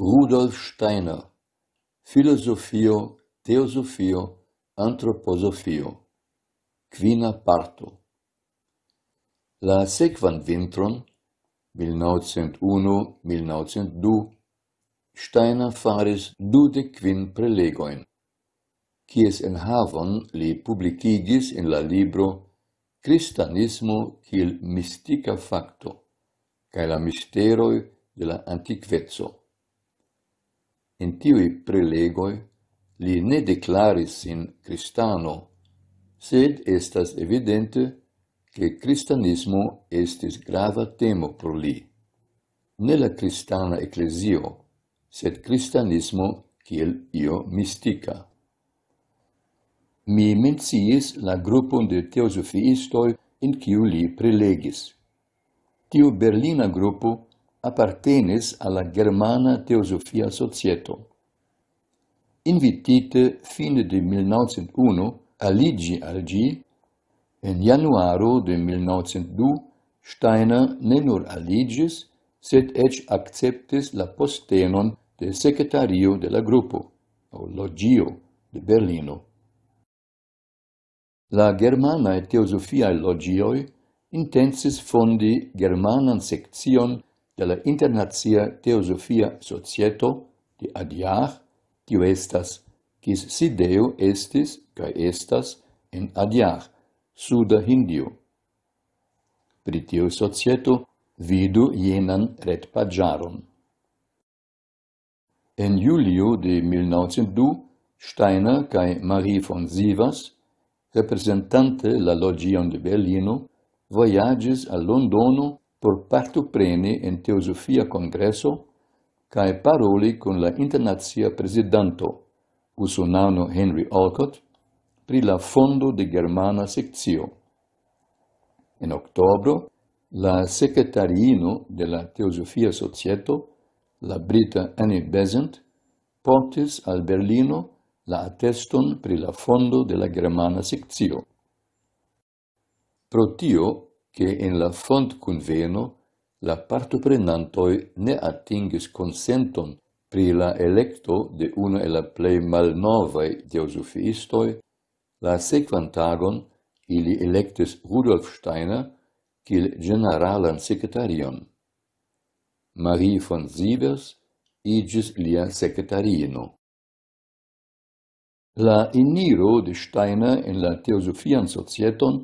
Rudolf Steiner Philosophio Theosophio Anthroposophio Quina parto La sequan vintron 1901-1902 Steiner faris dude quin prelegoin Cies in Havon li publicigis in la libro Christianismo quil mystica facto ca la misteroi de la antiquezzo in tiui prelegoi li ne declaris sin cristano, sed estas evidente che cristianismo estis grava temo pro li. Ne la cristana ecclesio, sed cristianismo ciel io mistica. Mi menciis la gruppum de teosofiistoi in kiu li prelegis. Tiu berlina gruppo appartenis alla Germana Theosophia Societo. Invitite fine de 1901 aligi al G, in januaro de 1902 Steiner ne nur aligis, sed ec acceptis la postenon de secretario de la gruppo, o logio de Berlino. La Germana e Theosophia Logioi intensis fondi Germanan sektion de la Internazia Teosofia Societo de Adiach, tiu estas, quis sideu estis, ca estas, en Adiach, Suda Hindiu. Pri tiu societo vidu jenan ret pagiaron. En julio de 1902, Steiner cae Marie von Sivas, representante la logion de Berlino, voyages a Londono por prene en teosofia congresso cae paroli con la internazia presidanto, usunano Henry Olcott, pri la fondo de germana sectio. En octobro, la secretarino de la teosofia societo, la brita Annie Besant, portis al Berlino la atteston pri la fondo de la germana sectio. Pro tio, che in la font conveno la parto prenantoi ne attingis consenton pri la electo de uno el la plei mal novae deosufiistoi, la sequantagon ili electis Rudolf Steiner cil generalan secretarion. Marie von Sievers igis lia secretarino. La iniro de Steiner in la teosofian Societon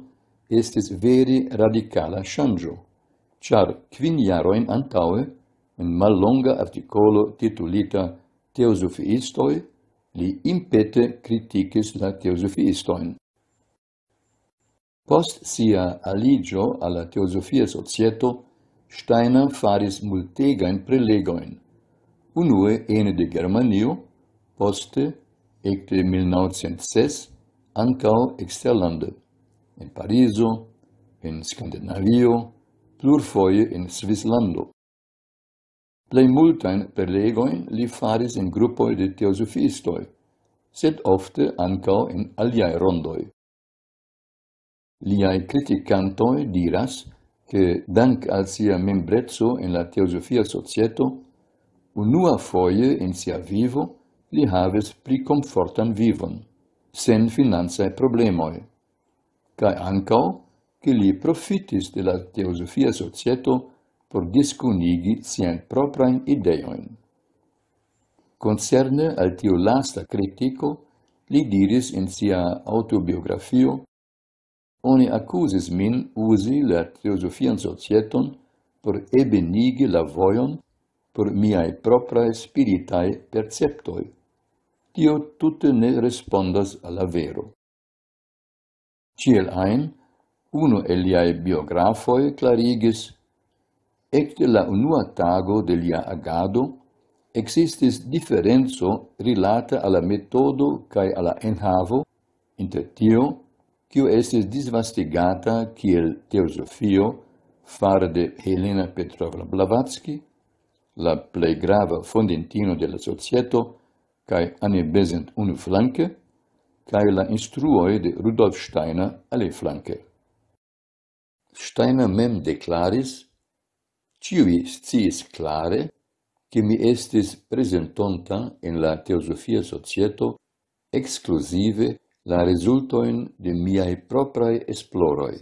estis veri radicala shangio, char quin jaroin antaue, in mal longa articolo titulita Teosofiistoi, li impete critiques la Teosofiistoin. Post sia aligio alla Teosofia Societo, Steiner faris multegain prelegoin, unue ene de Germanio, poste, ecte 1906, ancao exterlandet in Pariso, in Scandinavio, plurfoie in Svislando. Plei multain perlegoin li faris in gruppoi de teosofistoi, sed ofte ancao in aliae rondoi. Liai criticantoi diras che, dank al sia membrezzo in la teosofia societo, unua foie in sia vivo li haves pli vivon, sen finanzae problemoi cae ancao che li profitis de la teosofia societo por disconigi sien proprain ideoin. Concerne al tio lasta critico, li diris in sia autobiografio, oni accusis min usi la teosofian societon por ebenigi la voion por miai proprae spiritae perceptoi. Tio tutte ne respondas alla vero. Ciel ein, uno eliae biografoi clarigis, ecte la unua tago de lia agado, existis differenzo rilata alla metodo cae alla enhavo, inter tio, cio estis disvastigata ciel teosofio farde de Helena Petrovna Blavatsky, la plei grava fondentino della societo, cae anebesent unu flanque, cae la instruoi de Rudolf Steiner alle flanque. Steiner mem declaris, ciui sciis clare, che mi estis presentonta in la teosofia societo exclusive la resultoin de miai proprae esploroi.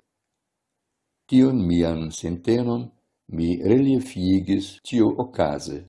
Tion mian sentenon mi reliefiegis tio occase.